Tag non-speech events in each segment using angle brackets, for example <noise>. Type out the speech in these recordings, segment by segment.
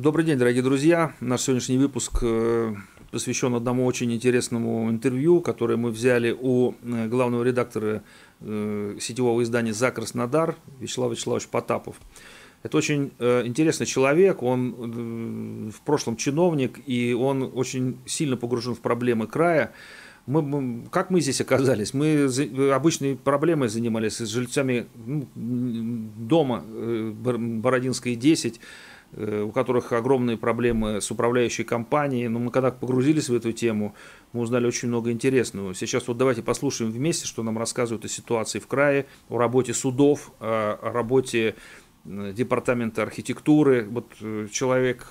Добрый день, дорогие друзья. Наш сегодняшний выпуск э, посвящен одному очень интересному интервью, которое мы взяли у э, главного редактора э, сетевого издания «За Краснодар» Вячеслава Вячеславович Потапов. Это очень интересный человек, он в прошлом чиновник, и он очень сильно погружен в проблемы края мы, как мы здесь оказались? Мы обычной проблемой занимались с жильцами ну, дома Бородинской 10. Э, у которых огромные проблемы с управляющей компанией. Но мы когда погрузились в эту тему, мы узнали очень много интересного. Сейчас вот давайте послушаем вместе, что нам рассказывают о ситуации в крае, о работе судов, о работе э, департамента архитектуры. Вот э, человек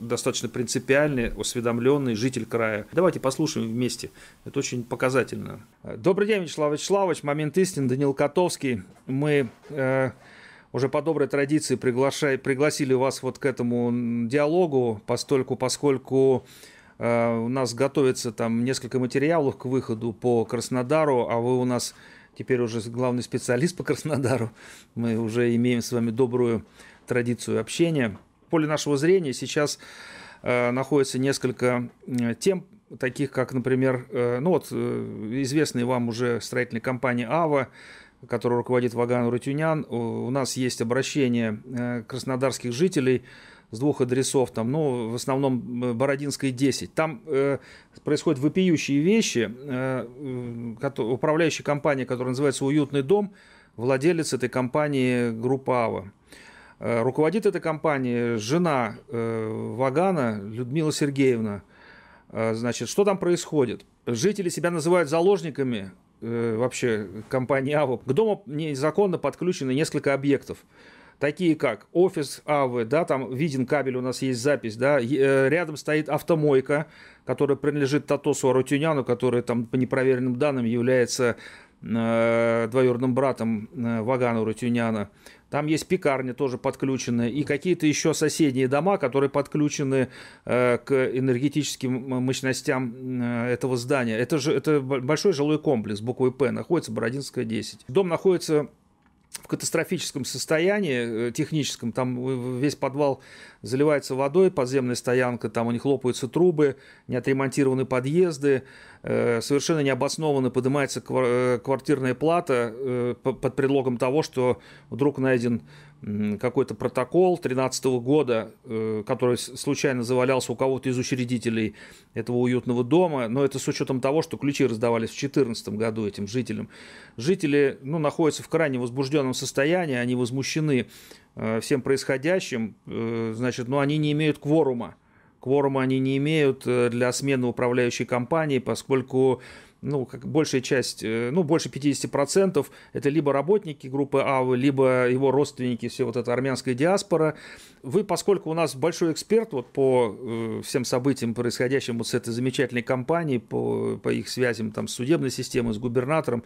достаточно принципиальный, осведомленный, житель края. Давайте послушаем вместе. Это очень показательно. Добрый день, Вячеслав Вячеславович. Момент истин. Данил Котовский. Мы э, уже по доброй традиции приглашай, пригласили вас вот к этому диалогу, постольку, поскольку э, у нас готовится там несколько материалов к выходу по Краснодару, а вы у нас теперь уже главный специалист по Краснодару. Мы уже имеем с вами добрую традицию общения. В поле нашего зрения сейчас э, находится несколько э, тем, таких как, например, э, ну вот э, известные вам уже строительные компании «Ава», который руководит Ваган Рутюнян, у нас есть обращение э, краснодарских жителей с двух адресов, там, ну, в основном э, Бородинской 10. Там э, происходят вопиющие вещи. Э, э управляющая компания, которая называется «Уютный дом», владелец этой компании группа «Ава». Э, руководит этой компанией жена э, Вагана Людмила Сергеевна. Э, значит, что там происходит? Жители себя называют заложниками Э, вообще компании АВА, к дому незаконно подключены несколько объектов такие как офис АВ, да, там виден кабель, у нас есть запись, да, э, рядом стоит автомойка, которая принадлежит Татосу Арутюняну, который там по непроверенным данным является э, двоюродным братом э, Вагана Арутюняна. Там есть пекарня тоже подключены и какие-то еще соседние дома, которые подключены э, к энергетическим мощностям э, этого здания. Это же это большой жилой комплекс буквы П, находится Бородинская 10. Дом находится в катастрофическом состоянии э, техническом. Там весь подвал заливается водой, подземная стоянка, там у них лопаются трубы, не отремонтированы подъезды, э, совершенно необоснованно поднимается э, квартирная плата под предлогом того, что вдруг найден какой-то протокол 2013 года, э, который случайно завалялся у кого-то из учредителей этого уютного дома, но это с учетом того, что ключи раздавались в 2014 году этим жителям. Жители ну, находятся в крайне возбужденном состоянии, они возмущены э, всем происходящим, э, значит, но они не имеют кворума. Кворума они не имеют для смены управляющей компании, поскольку ну, как большая часть, э, ну, больше 50% это либо работники группы АВы, либо его родственники, все вот эта армянская диаспора. Вы, поскольку у нас большой эксперт вот по э, всем событиям, происходящим вот с этой замечательной компанией, по, по их связям там с судебной системой, с губернатором,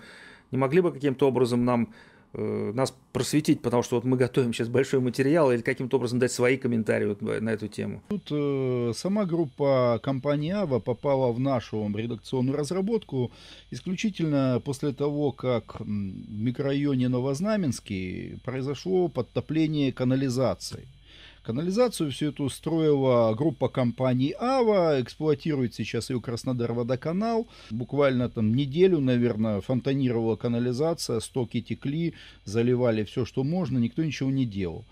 не могли бы каким-то образом нам Э, нас просветить, потому что вот мы готовим сейчас большой материал, или каким-то образом дать свои комментарии вот на эту тему? Тут э, сама группа компании Ава попала в нашу редакционную разработку исключительно после того, как в микрорайоне Новознаменский произошло подтопление канализации. Канализацию все это устроила группа компаний АВА, эксплуатирует сейчас ее Краснодар водоканал. Буквально там неделю, наверное, фонтанировала канализация, стоки текли, заливали все, что можно, никто ничего не делал.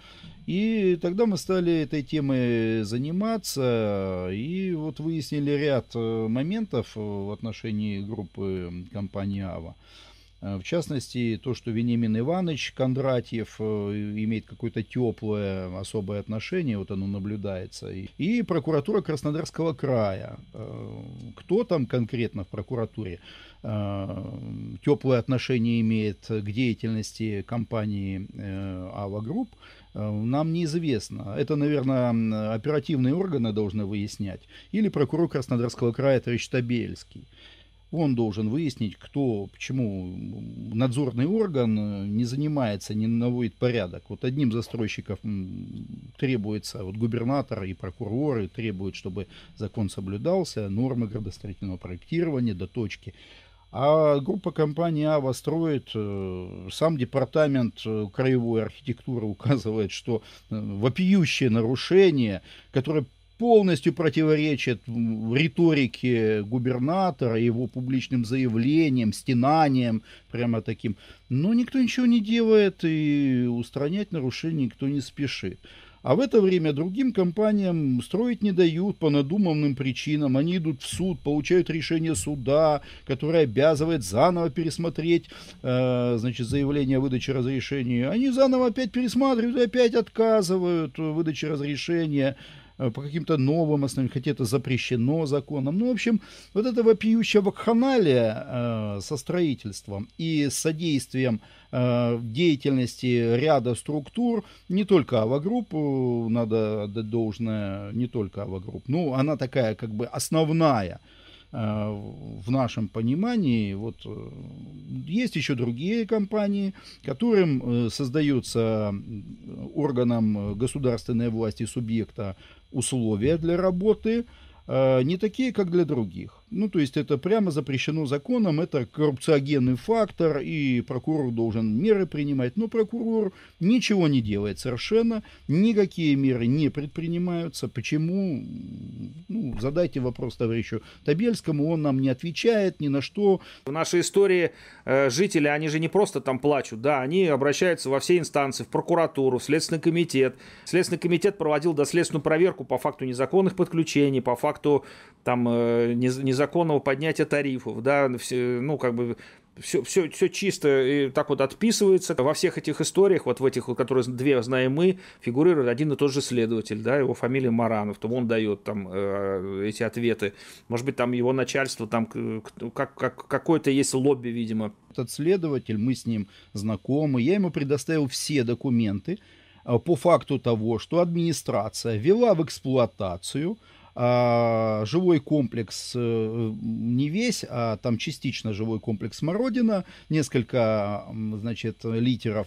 И тогда мы стали этой темой заниматься, и вот выяснили ряд э, моментов э, в отношении группы компании АВА. Э, в частности, то, что Венемин Иванович Кондратьев э, имеет какое-то теплое особое отношение, вот оно наблюдается. И прокуратура Краснодарского края. Э, кто там конкретно в прокуратуре теплое отношение имеет к деятельности компании «Ава Групп», нам неизвестно. Это, наверное, оперативные органы должны выяснять. Или прокурор Краснодарского края Тарич Табельский он должен выяснить, кто, почему надзорный орган э, не занимается, не наводит порядок. Вот одним застройщиков требуется, вот губернаторы и прокуроры требуют, чтобы закон соблюдался, нормы градостроительного проектирования до точки. А группа компании АВА строит, э, сам департамент э, краевой архитектуры указывает, что вопиющее нарушение, которое полностью противоречит риторике губернатора, его публичным заявлениям, стенаниям, прямо таким. Но никто ничего не делает, и устранять нарушения никто не спешит. А в это время другим компаниям строить не дают по надуманным причинам. Они идут в суд, получают решение суда, которое обязывает заново пересмотреть э, значит, заявление о выдаче разрешения. Они заново опять пересматривают, опять отказывают в выдаче разрешения. Э, по каким-то новым основаниям, хотя это запрещено законом. Ну, в общем, вот эта вопиющая вакханалия э, со строительством и содействием э, деятельности ряда структур, не только ава надо отдать должное, не только авогрупп, ну, она такая как бы основная, в нашем понимании, вот есть еще другие компании, которым создаются органом государственной власти субъекта условия для работы э, не такие, как для других. Ну, то есть это прямо запрещено законом, это коррупциогенный фактор, и прокурор должен меры принимать. Но прокурор ничего не делает совершенно, никакие меры не предпринимаются. Почему? Ну, задайте вопрос товарищу Табельскому, он нам не отвечает ни на что. В нашей истории э, жители, они же не просто там плачут, да, они обращаются во все инстанции, в прокуратуру, в Следственный комитет. Следственный комитет проводил доследственную проверку по факту незаконных подключений, по факту там э, не незаконного поднятия тарифов, да, все, ну, как бы все, все, все чисто и так вот отписывается. Во всех этих историях, вот в этих, которые две знаем мы, фигурирует один и тот же следователь, да, его фамилия Маранов, то он дает там э, эти ответы. Может быть, там его начальство, там как, как, какое-то есть лобби, видимо. Этот следователь, мы с ним знакомы, я ему предоставил все документы э, по факту того, что администрация вела в эксплуатацию – а, жилой комплекс э, не весь, а там частично жилой комплекс Мородина несколько, значит, литеров,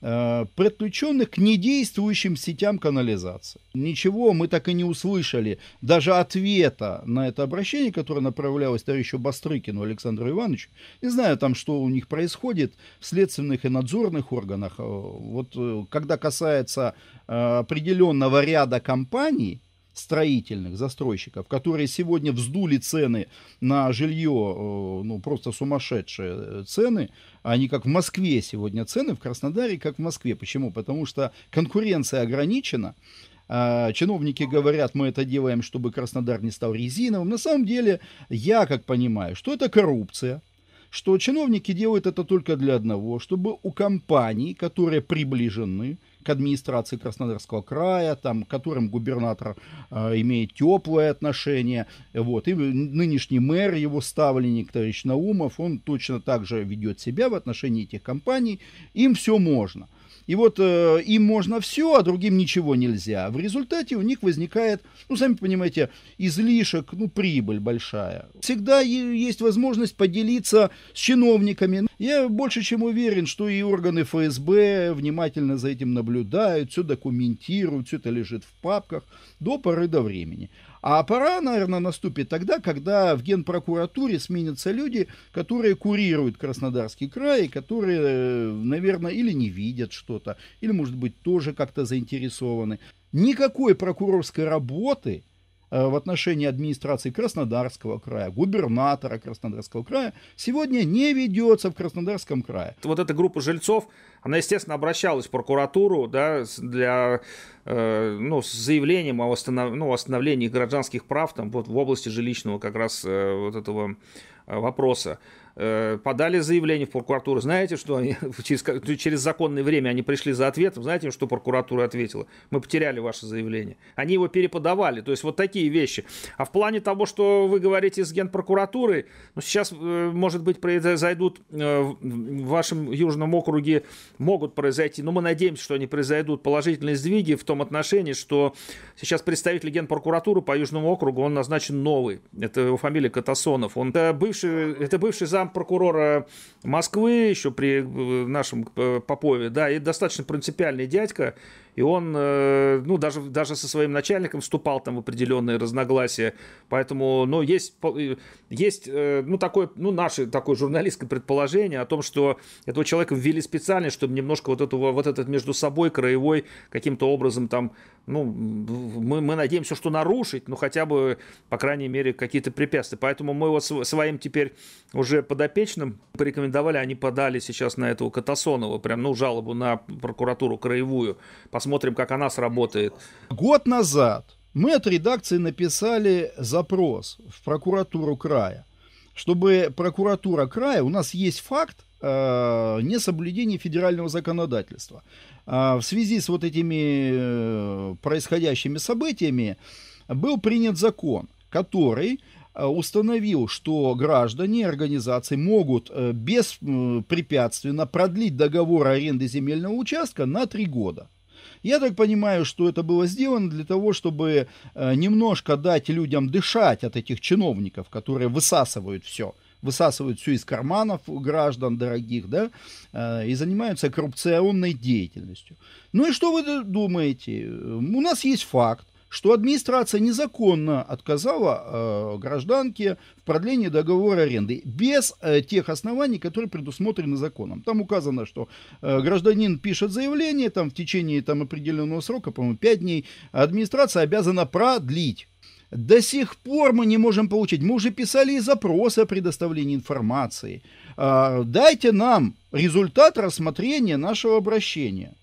э, подключенных к недействующим сетям канализации. Ничего мы так и не услышали, даже ответа на это обращение, которое направлялось товарищу Бастрыкину Александру Ивановичу. Не знаю там, что у них происходит в следственных и надзорных органах. Э, вот э, когда касается определенного ряда компаний, строительных застройщиков, которые сегодня вздули цены на жилье, э, ну, просто сумасшедшие э, цены, они как в Москве сегодня цены, в Краснодаре как в Москве. Почему? Потому что конкуренция ограничена, а, чиновники говорят, мы это делаем, чтобы Краснодар не стал резиновым. На самом деле, я как понимаю, что это коррупция, что чиновники делают это только для одного, чтобы у компаний, которые приближены к администрации Краснодарского края, там, к которым губернатор э, имеет теплое отношение. Вот. И нынешний мэр, его ставленник, товарищ Наумов, он точно так же ведет себя в отношении этих компаний. Им все можно. И вот э, им можно все, а другим ничего нельзя. В результате у них возникает, ну, сами понимаете, излишек, ну, прибыль большая. Всегда есть возможность поделиться с чиновниками. Я больше чем уверен, что и органы ФСБ внимательно за этим наблюдают, все документируют, все это лежит в папках до поры до времени. А пора, наверное, наступит тогда, когда в Генпрокуратуре сменятся люди, которые курируют Краснодарский край, которые, э, наверное, или не видят что-то, или, может быть, тоже как-то заинтересованы. Никакой прокурорской работы – Э, в отношении администрации Краснодарского края, губернатора Краснодарского края, сегодня не ведется в Краснодарском крае. Вот эта группа жильцов, она, естественно, обращалась в прокуратуру да, для, э, ну, с заявлением о восстанов... ну, восстановлении гражданских прав там, вот, в области жилищного как раз э, вот этого э, вопроса. Э, подали заявление в прокуратуру. Знаете, что они <laughs> через, ну, через законное время они пришли за ответом? Знаете, что прокуратура ответила? Мы потеряли ваше заявление. Они его переподавали. То есть вот такие вещи. А в плане того, что вы говорите с генпрокуратурой, ну, сейчас, э, может быть, произойдут э, в вашем южном округе, могут произойти, но мы надеемся, что они произойдут, положительные сдвиги в том отношении, что сейчас представитель генпрокуратуры по южному округу, он назначен новый. Это его фамилия Катасонов. Он это бывший, это бывший зам зам прокурора Москвы еще при э, нашем э, Попове, да, и достаточно принципиальный дядька, и он, э, ну, даже, даже со своим начальником вступал там в определенные разногласия, поэтому, ну, есть, э, есть, э, ну, такое, ну, наше такое журналистское предположение о том, что этого человека ввели специально, чтобы немножко вот, этого, вот этот между собой краевой каким-то образом там, ну, мы, мы надеемся, что нарушить, ну, хотя бы, по крайней мере, какие-то препятствия. Поэтому мы вот своим теперь уже подопечным порекомендовали, они подали сейчас на этого Катасонова, прям, ну, жалобу на прокуратуру краевую. Посмотрим, посмотрим, как она сработает. Год назад мы от редакции написали запрос в прокуратуру края, чтобы прокуратура края, у нас есть факт э, несоблюдения федерального законодательства. Э, в связи с вот этими э, происходящими событиями был принят закон, который э, установил, что граждане и организации могут э, беспрепятственно продлить договор аренды земельного участка на три года. Я так понимаю, что это было сделано для того, чтобы э, немножко дать людям дышать от этих чиновников, которые высасывают все высасывают все из карманов граждан дорогих, да, э, и занимаются коррупционной деятельностью. Ну и что вы думаете? Э, у нас есть факт что администрация незаконно отказала э, гражданке в продлении договора аренды без э, тех оснований, которые предусмотрены законом. Там указано, что э, гражданин пишет заявление, там в течение там, определенного срока, по-моему, 5 дней, а администрация обязана продлить. До сих пор мы не можем получить. Мы уже писали запросы о предоставлении информации. Э, дайте нам результат рассмотрения нашего обращения.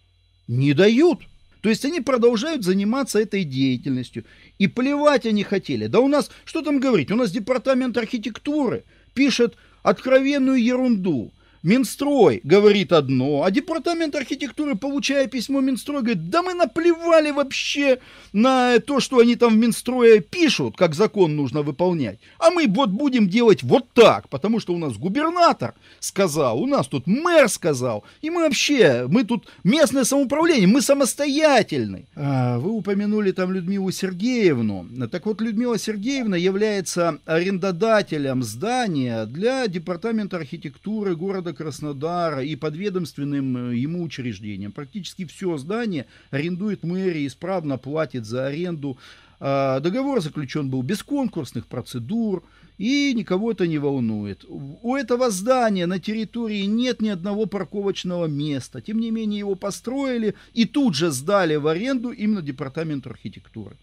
Не дают. То есть они продолжают заниматься этой деятельностью. И плевать они хотели. Да у нас, что там говорить, у нас департамент архитектуры пишет откровенную ерунду. Минстрой говорит одно, а департамент архитектуры, получая письмо Минстроя, говорит, да мы наплевали вообще на то, что они там в Минстрое пишут, как закон нужно выполнять. А мы вот будем делать вот так, потому что у нас губернатор сказал, у нас тут мэр сказал, и мы вообще, мы тут местное самоуправление, мы самостоятельны. А, вы упомянули там Людмилу Сергеевну. Так вот, Людмила Сергеевна является арендодателем здания для департамента архитектуры города Краснодара и подведомственным э, ему учреждениям. Практически все здание арендует мэрия, исправно платит за аренду. А, договор заключен был без конкурсных процедур, и никого это не волнует. У этого здания на территории нет ни одного парковочного места. Тем не менее, его построили и тут же сдали в аренду именно Департаменту архитектуры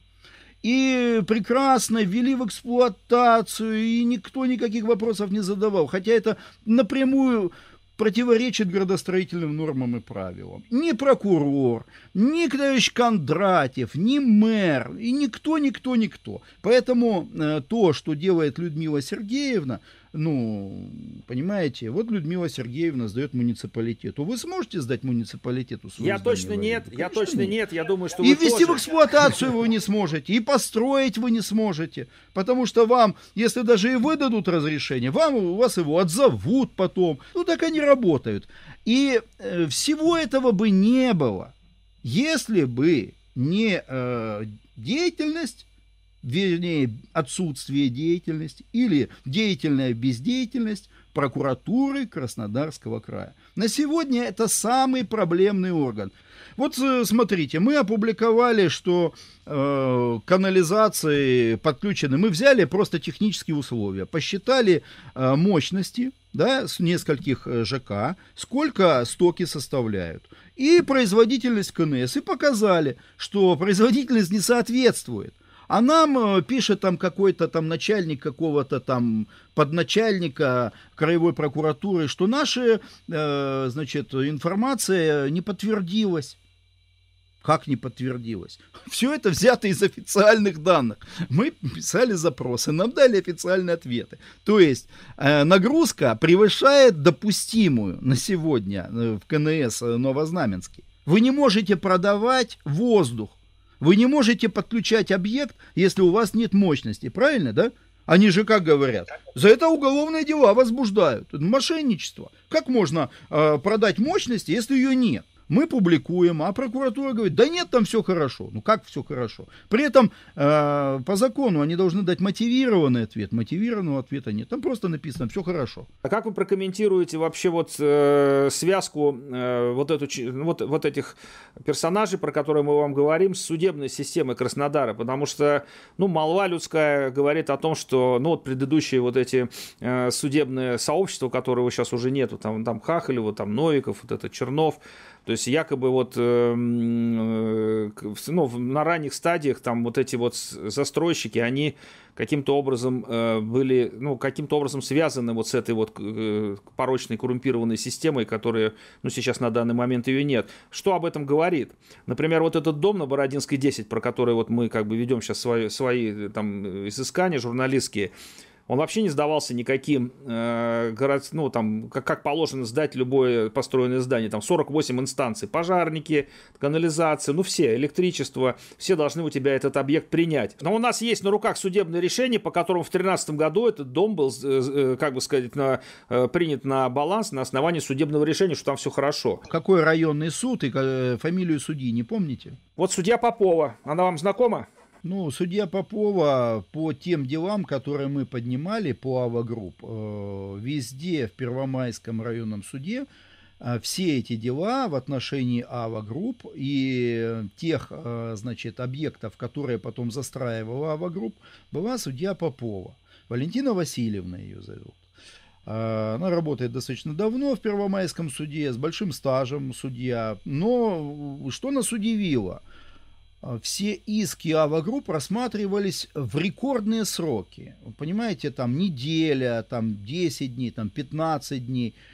и прекрасно ввели в эксплуатацию, и никто никаких вопросов не задавал, хотя это напрямую противоречит градостроительным нормам и правилам. Ни прокурор, ни товарищ Кондратьев, ни мэр, и никто, никто, никто. Поэтому э, то, что делает Людмила Сергеевна, ну, понимаете, вот Людмила Сергеевна сдает муниципалитету. Вы сможете сдать муниципалитету свою Я точно нет, Конечно, я точно нет. нет, я думаю, что И ввести тоже. в эксплуатацию вы не сможете, и построить вы не сможете, потому что вам, если даже и выдадут разрешение, вам у вас его отзовут потом. Ну так они работают. И э, всего этого бы не было, если бы не э, деятельность вернее, отсутствие деятельности или деятельная бездеятельность прокуратуры Краснодарского края. На сегодня это самый проблемный орган. Вот э, смотрите, мы опубликовали, что э, канализации подключены. Мы взяли просто технические условия, посчитали э, мощности да, с нескольких э, ЖК, сколько стоки составляют, и производительность КНС, и показали, что производительность не соответствует. А нам э, пишет там какой-то там начальник какого-то там подначальника краевой прокуратуры, что наша, э, значит, информация не подтвердилась. Как не подтвердилась? <laughs> Все это взято из официальных данных. Мы писали запросы, нам дали официальные ответы. То есть э, нагрузка превышает допустимую на сегодня э, в КНС Новознаменский. Вы не можете продавать воздух вы не можете подключать объект, если у вас нет мощности, правильно, да? Они же как говорят, за это уголовные дела возбуждают. Мошенничество. Как можно э, продать мощность, если ее нет? мы публикуем, а прокуратура говорит, да нет, там все хорошо. Ну как все хорошо? При этом э, по закону они должны дать мотивированный ответ. Мотивированного ответа нет. Там просто написано, все хорошо. А как вы прокомментируете вообще вот э, связку э, вот, эту, ну, вот, вот этих персонажей, про которые мы вам говорим, с судебной системой Краснодара? Потому что, ну, молва людская говорит о том, что, ну, вот предыдущие вот эти э, судебные сообщества, которого сейчас уже нету, там, там Хахалева, там Новиков, вот это Чернов, то есть якобы вот эм, э, ну, на ранних стадиях там вот эти вот застройщики, они каким-то образом э, были, ну, каким-то образом связаны вот с этой вот э, порочной коррумпированной системой, которая, ну, сейчас на данный момент ее нет. Что об этом говорит? Например, вот этот дом на Бородинской 10, про который вот мы как бы ведем сейчас свои, свои там изыскания журналистские, он вообще не сдавался никаким, э, город, ну, там, как, как положено сдать любое построенное здание. Там 48 инстанций. Пожарники, канализация, ну, все, электричество. Все должны у тебя этот объект принять. Но у нас есть на руках судебное решение, по которому в 2013 году этот дом был, э, э, как бы сказать, на, э, принят на баланс на основании судебного решения, что там все хорошо. Какой районный суд и э, фамилию судьи, не помните? Вот судья Попова. Она вам знакома? Ну, судья Попова по тем делам, которые мы поднимали по АВА-групп, э, везде в Первомайском районном суде э, все эти дела в отношении АВА-групп и тех, э, значит, объектов, которые потом застраивала АВА-групп, была судья Попова. Валентина Васильевна ее зовут. Она работает достаточно давно в Первомайском суде, с большим стажем судья. Но что нас удивило – а, все иски АВА Групп рассматривались в рекордные сроки. Вы понимаете, там неделя, там 10 дней, там 15 дней –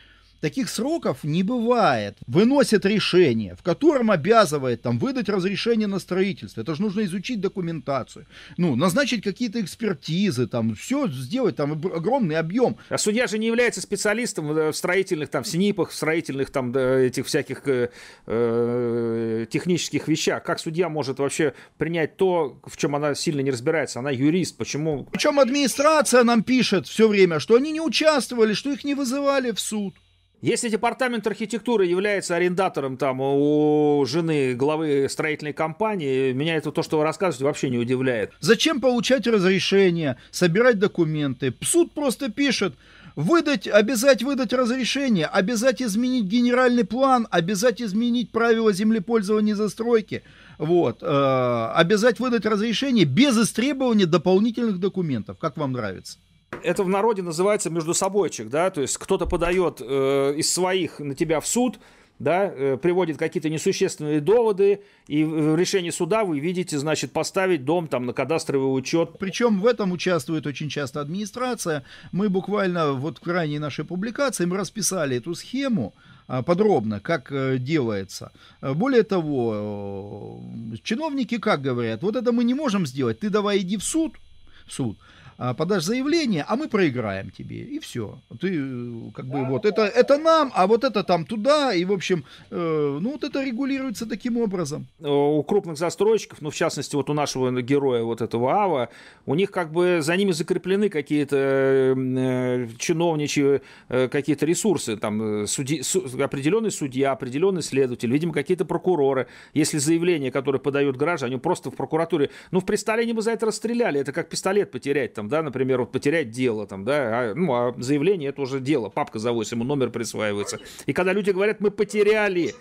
Таких сроков не бывает. Выносит решение, в котором обязывает там выдать разрешение на строительство. Это же нужно изучить документацию. Ну, назначить какие-то экспертизы, там, все сделать, там, огромный объем. А судья же не является специалистом э, в строительных, там, в СНИПах, в строительных, там, этих всяких э, э, технических вещах. Как судья может вообще принять то, в чем она сильно не разбирается? Она юрист, почему? Причем администрация нам пишет все время, что они не участвовали, что их не вызывали в суд. Если департамент архитектуры является арендатором там у жены главы строительной компании, меня это то, что вы рассказываете, вообще не удивляет. Зачем получать разрешение, собирать документы? Суд просто пишет, выдать, обязать выдать разрешение, обязать изменить генеральный план, обязать изменить правила землепользования и застройки, вот, э, обязать выдать разрешение без истребования дополнительных документов, как вам нравится это в народе называется между собойчик, да, то есть кто-то подает э, из своих на тебя в суд, да, э, приводит какие-то несущественные доводы, и в решении суда вы видите, значит, поставить дом там на кадастровый учет. Причем в этом участвует очень часто администрация. Мы буквально вот в крайней нашей публикации мы расписали эту схему, а, подробно, как э, делается. Более того, э, чиновники как говорят, вот это мы не можем сделать, ты давай иди в суд, суд, а, подашь заявление, а мы проиграем тебе. И все. Ты э, как бы вот это, это нам, а вот это там туда. И, в общем, э, ну вот это регулируется таким образом. Э, у крупных застройщиков, ну в частности вот у нашего героя вот этого Ава, у них как бы за ними закреплены какие-то эм, э, чиновничьи э, какие-то ресурсы. Там э, суди, су, определенный судья, определенный следователь, видимо, какие-то прокуроры. Если заявление, которое подают граждане, просто в прокуратуре, ну в при они бы за это расстреляли. Это как пистолет потерять там там, да, например, вот потерять дело, там, да, а, ну, а заявление это уже дело, папка заводится, ему номер присваивается. И когда люди говорят, мы потеряли,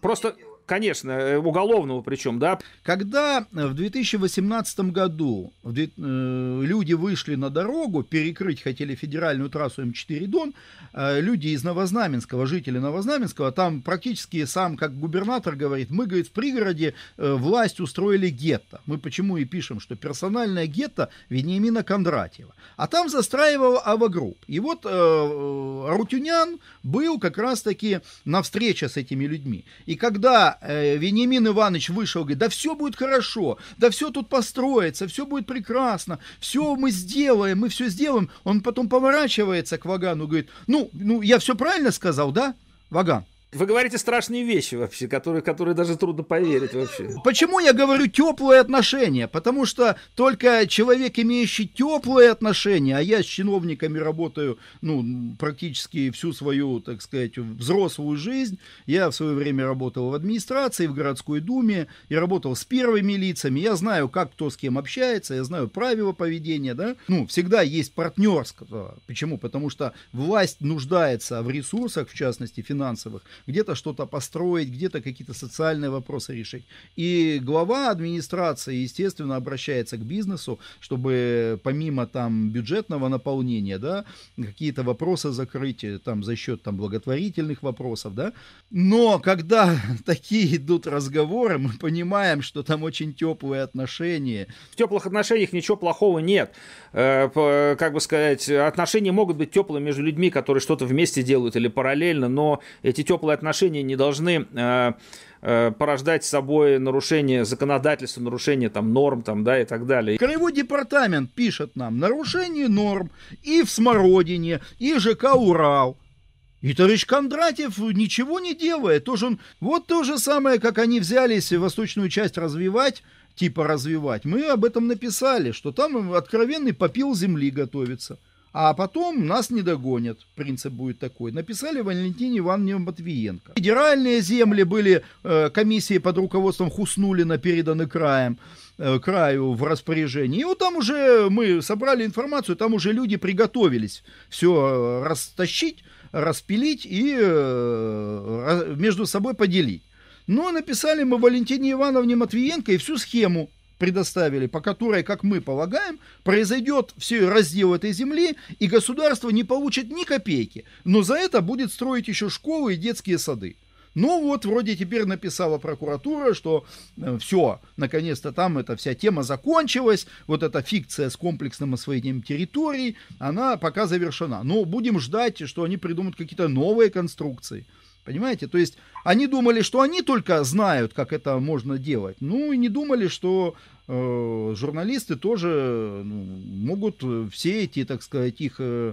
просто, Конечно, э, уголовного причем, да. Когда э, в 2018 году э, люди вышли на дорогу, перекрыть хотели федеральную трассу М4 Дон, люди из Новознаменского, жители Новознаменского, там практически сам, как губернатор говорит, мы, говорит, в пригороде власть устроили гетто. Мы почему и пишем, что персональное гетто Вениамина Кондратьева. А там застраивал Авагрупп. И вот Рутюнян был как раз-таки на встрече с этими людьми. И когда когда э, Вениамин Иванович вышел, говорит, да все будет хорошо, да все тут построится, все будет прекрасно, все мы сделаем, мы все сделаем, он потом поворачивается к Вагану, говорит, ну, ну я все правильно сказал, да, Ваган? Вы говорите страшные вещи вообще, которые, которые даже трудно поверить вообще. Почему я говорю теплые отношения? Потому что только человек, имеющий теплые отношения, а я с чиновниками работаю, ну, практически всю свою, так сказать, взрослую жизнь. Я в свое время работал в администрации, в городской думе, и работал с первыми лицами. Я знаю, как кто с кем общается, я знаю правила поведения, да. Ну, всегда есть партнерство. Почему? Потому что власть нуждается в ресурсах, в частности, финансовых, где-то что-то построить, где-то какие-то социальные вопросы решить. И глава администрации, естественно, обращается к бизнесу, чтобы помимо там бюджетного наполнения, да, какие-то вопросы закрыть э, там за счет там благотворительных вопросов, да. Но когда <laughs> такие идут разговоры, мы понимаем, что там очень теплые отношения. В теплых отношениях ничего плохого нет. Э, как бы сказать, отношения могут быть теплые между людьми, которые что-то вместе делают или параллельно, но эти теплые отношения не должны э, э, порождать собой нарушение законодательства, нарушение там норм там, да, и так далее. Краевой департамент пишет нам нарушение норм и в Смородине, и ЖК «Урал». И товарищ Кондратьев ничего не делает. Тоже он, вот то же самое, как они взялись восточную часть развивать, типа развивать. Мы об этом написали, что там откровенный попил земли готовится а потом нас не догонят. Принцип будет такой. Написали Валентине Ивановне Матвиенко. Федеральные земли были э, комиссии под руководством Хуснулина переданы краем, э, краю в распоряжении. И вот там уже мы собрали информацию, там уже люди приготовились все растащить, распилить и э, между собой поделить. Но написали мы Валентине Ивановне Матвиенко и всю схему предоставили, по которой, как мы полагаем, произойдет все раздел этой земли, и государство не получит ни копейки, но за это будет строить еще школы и детские сады. Ну вот, вроде теперь написала прокуратура, что э, все, наконец-то там эта вся тема закончилась, вот эта фикция с комплексным освоением территорий, она пока завершена. Но будем ждать, что они придумают какие-то новые конструкции. Понимаете? То есть они думали, что они только знают, как это можно делать. Ну и не думали, что э, журналисты тоже ну, могут все эти, так сказать, их э,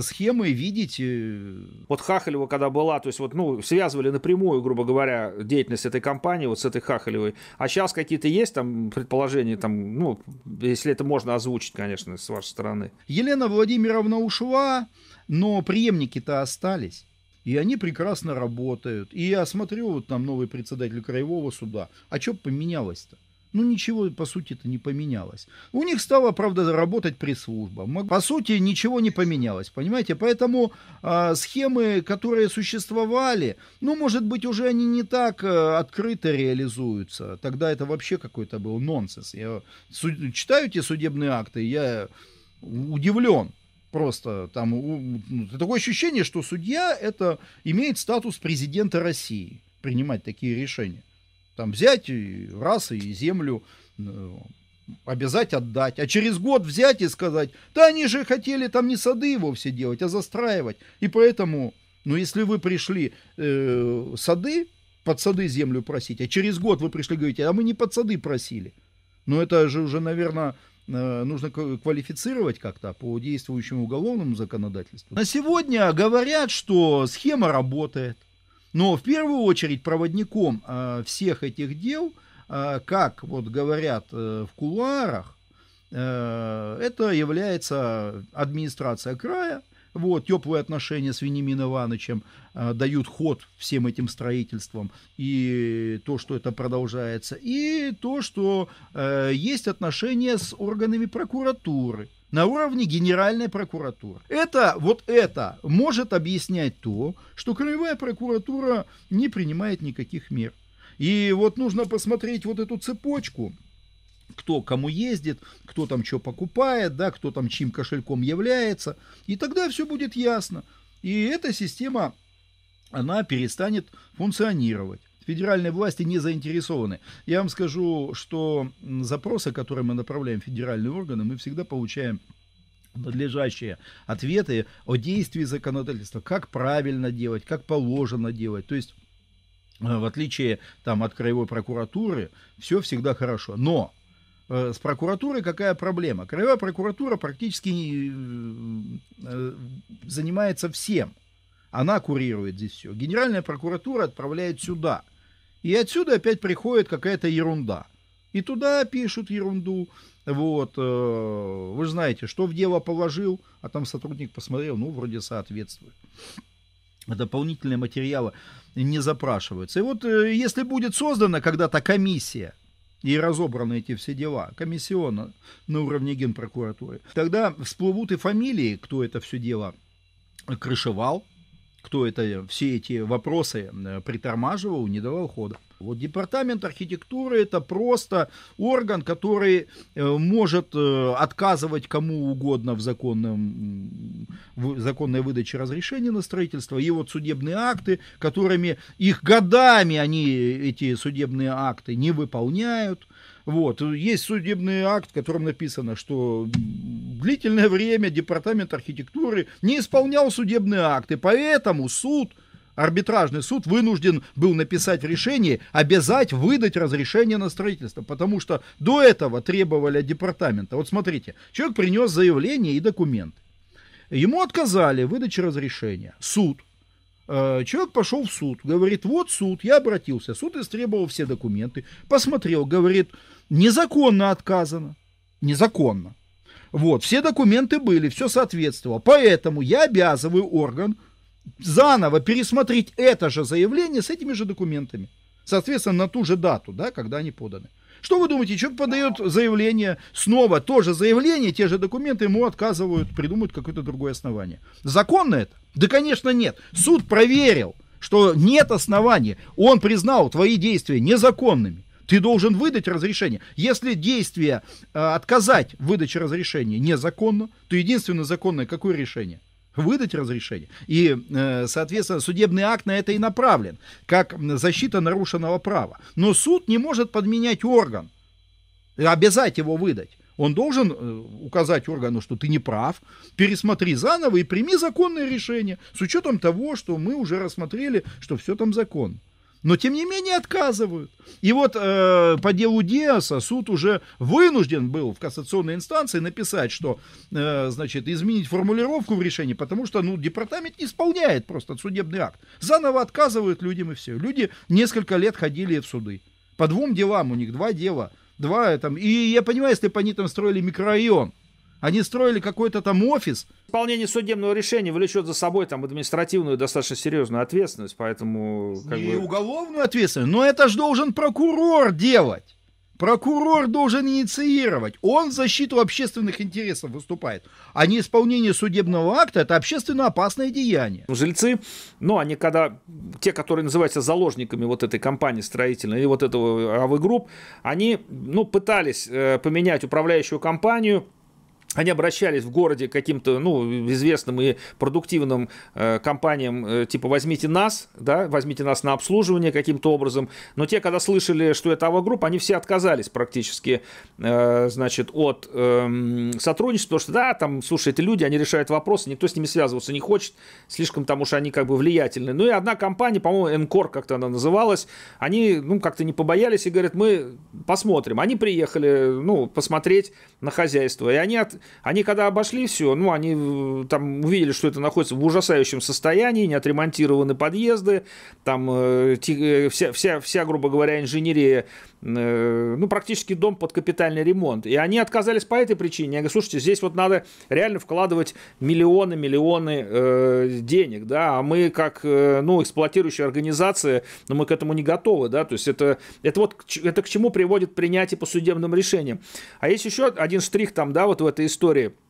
схемы видеть. Э. Вот Хахалева, когда была, то есть вот, ну, связывали напрямую, грубо говоря, деятельность этой компании вот с этой Хахалевой. А сейчас какие-то есть там предположения, там, ну, если это можно озвучить, конечно, с вашей стороны. Елена Владимировна ушла, но преемники-то остались. И они прекрасно работают. И я смотрю, вот там новый председатель краевого суда. А что поменялось-то? Ну ничего, по сути-то, не поменялось. У них стала, правда, работать пресс-служба. По сути, ничего не поменялось, понимаете? Поэтому э, схемы, которые существовали, ну, может быть, уже они не так э, открыто реализуются. Тогда это вообще какой-то был нонсенс. Я суд... читаю эти судебные акты, я удивлен Просто там ну, такое ощущение, что судья это имеет статус президента России принимать такие решения. Там взять и раз и землю ну, обязать отдать, а через год взять и сказать, да они же хотели там не сады вовсе делать, а застраивать. И поэтому, ну если вы пришли э, сады, под сады землю просить, а через год вы пришли говорите, а мы не под сады просили. Ну это же уже, наверное, Э, нужно квалифицировать как-то по действующему уголовному законодательству. На сегодня говорят, что схема работает, но в первую очередь проводником э, всех этих дел, э, как вот говорят в кулуарах, это является администрация края, вот, теплые отношения с Венимин Ивановичем э, дают ход всем этим строительствам. И то, что это продолжается. И то, что э, есть отношения с органами прокуратуры на уровне Генеральной прокуратуры. Это, вот это может объяснять то, что Краевая прокуратура не принимает никаких мер. И вот нужно посмотреть вот эту цепочку, кто кому ездит, кто там что покупает, да, кто там чьим кошельком является, и тогда все будет ясно. И эта система, она перестанет функционировать федеральные власти не заинтересованы. Я вам скажу, что запросы, которые мы направляем в федеральные органы, мы всегда получаем надлежащие ответы о действии законодательства, как правильно делать, как положено делать. То есть э, в отличие там, от краевой прокуратуры, все всегда хорошо. Но Э, с прокуратурой какая проблема? Краевая прокуратура практически э, э, занимается всем. Она курирует здесь все. Генеральная прокуратура отправляет сюда. И отсюда опять приходит какая-то ерунда. И туда пишут ерунду. Вот, вы знаете, что в дело положил, а там сотрудник посмотрел, ну, вроде соответствует. Дополнительные материалы не запрашиваются. И вот если будет создана когда-то комиссия, и разобраны эти все дела, комиссионно на уровне генпрокуратуры, тогда всплывут и фамилии, кто это все дело крышевал, кто это все эти вопросы э, притормаживал, не давал хода. Вот департамент архитектуры это просто орган, который э, может э, отказывать кому угодно в, законном, в законной выдаче разрешения на строительство. И вот судебные акты, которыми их годами они, эти судебные акты, не выполняют. Вот. Есть судебный акт, в котором написано, что длительное время департамент архитектуры не исполнял судебные акты, поэтому суд арбитражный суд вынужден был написать в решении, обязать выдать разрешение на строительство, потому что до этого требовали от департамента. Вот смотрите, человек принес заявление и документы, Ему отказали в выдаче разрешения. Суд. Э, человек пошел в суд, говорит, вот суд, я обратился. Суд истребовал все документы, посмотрел, говорит, незаконно отказано. Незаконно. Вот, все документы были, все соответствовало. Поэтому я обязываю орган заново пересмотреть это же заявление с этими же документами, соответственно, на ту же дату, да, когда они поданы. Что вы думаете, человек подает заявление, снова то же заявление, те же документы, ему отказывают, придумают какое-то другое основание. Законно это? Да, конечно, нет. Суд проверил, что нет основания, Он признал твои действия незаконными. Ты должен выдать разрешение. Если действие э, отказать выдаче разрешения незаконно, то единственное законное какое решение? выдать разрешение. И, э, соответственно, судебный акт на это и направлен, как защита нарушенного права. Но суд не может подменять орган, обязать его выдать. Он должен э, указать органу, что ты не прав, пересмотри заново и прими законное решение, с учетом того, что мы уже рассмотрели, что все там законно но тем не менее отказывают. И вот э, по делу Диаса суд уже вынужден был в кассационной инстанции написать, что, э, значит, изменить формулировку в решении, потому что, ну, департамент не исполняет просто судебный акт. Заново отказывают людям и все. Люди несколько лет ходили в суды. По двум делам у них, два дела. Два, э, там, и я понимаю, если бы они там строили микрорайон, они строили какой-то там офис – Исполнение судебного решения влечет за собой там административную достаточно серьезную ответственность, поэтому... Как и бы... уголовную ответственность, но это же должен прокурор делать. Прокурор должен инициировать. Он в защиту общественных интересов выступает. А не исполнение судебного акта – это общественно опасное деяние. Ну, жильцы, ну, они когда, те, которые называются заложниками вот этой компании строительной и вот этого АВ Групп, они, ну, пытались э, поменять управляющую компанию, они обращались в городе к каким-то ну, известным и продуктивным э, компаниям, э, типа возьмите нас, да, возьмите нас на обслуживание каким-то образом. Но те, когда слышали, что это авогрупп, они все отказались практически э, значит, от э, сотрудничества, потому что да, там, слушай, это люди, они решают вопросы, никто с ними связываться не хочет, слишком там, уж они как бы влиятельны. Ну и одна компания, по-моему, Энкор как-то она называлась, они ну, как-то не побоялись и говорят, мы посмотрим. Они приехали ну, посмотреть на хозяйство, и они от, они когда обошли все, ну, они э, там увидели, что это находится в ужасающем состоянии, не отремонтированы подъезды, там э, э, вся, вся, вся, грубо говоря, инженерия Э, ну, практически дом под капитальный ремонт. И они отказались по этой причине. Я говорю, слушайте, здесь вот надо реально вкладывать миллионы, миллионы э, денег, да, а мы как, э, ну, эксплуатирующая организация, но ну, мы к этому не готовы, да, то есть это, это вот, это к чему приводит принятие по судебным решениям. А есть еще один штрих там, да, вот в этой истории –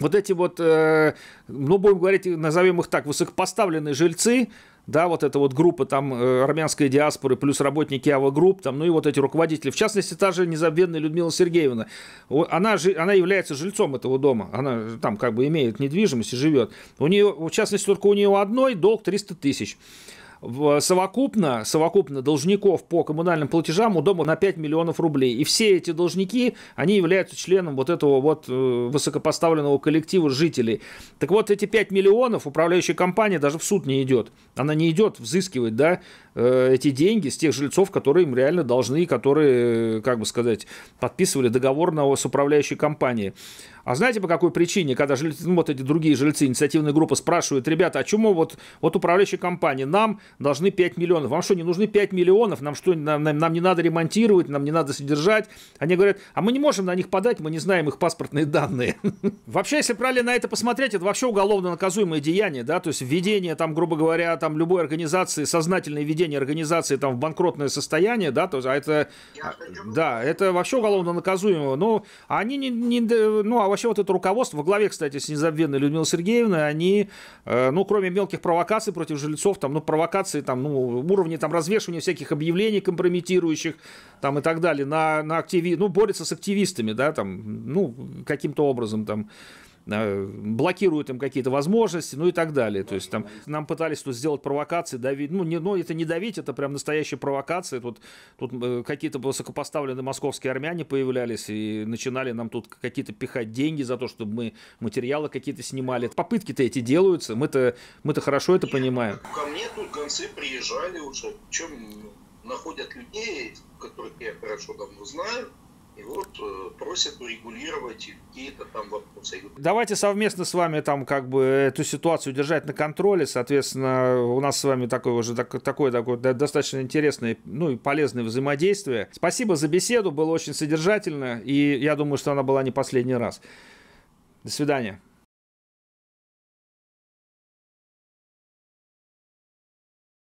вот эти вот, э, ну, будем говорить, назовем их так, высокопоставленные жильцы, да, вот эта вот группа там э, армянской диаспоры плюс работники АВА-групп, там, ну и вот эти руководители, в частности, та же незабвенная Людмила Сергеевна, она, же, она является жильцом этого дома, она там как бы имеет недвижимость и живет. У нее, в частности, только у нее одной долг 300 тысяч совокупно, совокупно должников по коммунальным платежам у дома на 5 миллионов рублей. И все эти должники, они являются членом вот этого вот э, высокопоставленного коллектива жителей. Так вот, эти 5 миллионов управляющая компания даже в суд не идет. Она не идет взыскивать, да, э, эти деньги с тех жильцов, которые им реально должны, которые, э, как бы сказать, подписывали договор на, с управляющей компанией. А знаете, по какой причине, когда жильцы, ну, вот эти другие жильцы инициативной группы спрашивают, ребята, а чему вот, вот управляющая компания, нам должны 5 миллионов, вам что, не нужны 5 миллионов, нам что, нам, нам, нам не надо ремонтировать, нам не надо содержать. Они говорят, а мы не можем на них подать, мы не знаем их паспортные данные. <laughs> Вообще, если правильно на это посмотреть, это вообще уголовно наказуемое деяние, да, то есть введение там, грубо говоря, там любой организации, сознательное введение организации там в банкротное состояние, да, то есть, а это, а, да, это вообще уголовно наказуемо. Ну, а они не, не ну, а вообще вот это руководство, во главе, кстати, с незабвенной Людмилой Сергеевной, они, э, ну, кроме мелких провокаций против жильцов, там, ну, провокации, там, ну, уровни, там, развешивания всяких объявлений компрометирующих, там, и так далее, на, на активи... ну, борются с активистами, да, там, ну, каким-то образом, там, Э, блокируют им какие-то возможности, ну и так далее. То есть там нам пытались тут сделать провокации, давить, ну, не, ну это не давить, это прям настоящая провокация. Тут, тут э, какие-то высокопоставленные московские армяне появлялись и начинали нам тут какие-то пихать деньги за то, чтобы мы материалы какие-то снимали. Попытки-то эти делаются, мы-то мы -то хорошо это Нет, понимаем. Ко мне тут концы приезжали уже, чем находят людей, которых я хорошо давно знаю, и вот э, просят урегулировать какие-то там вопросы. Давайте совместно с вами там как бы эту ситуацию держать на контроле. Соответственно, у нас с вами такое уже так, такое, такое достаточно интересное, ну и полезное взаимодействие. Спасибо за беседу, было очень содержательно, и я думаю, что она была не последний раз. До свидания.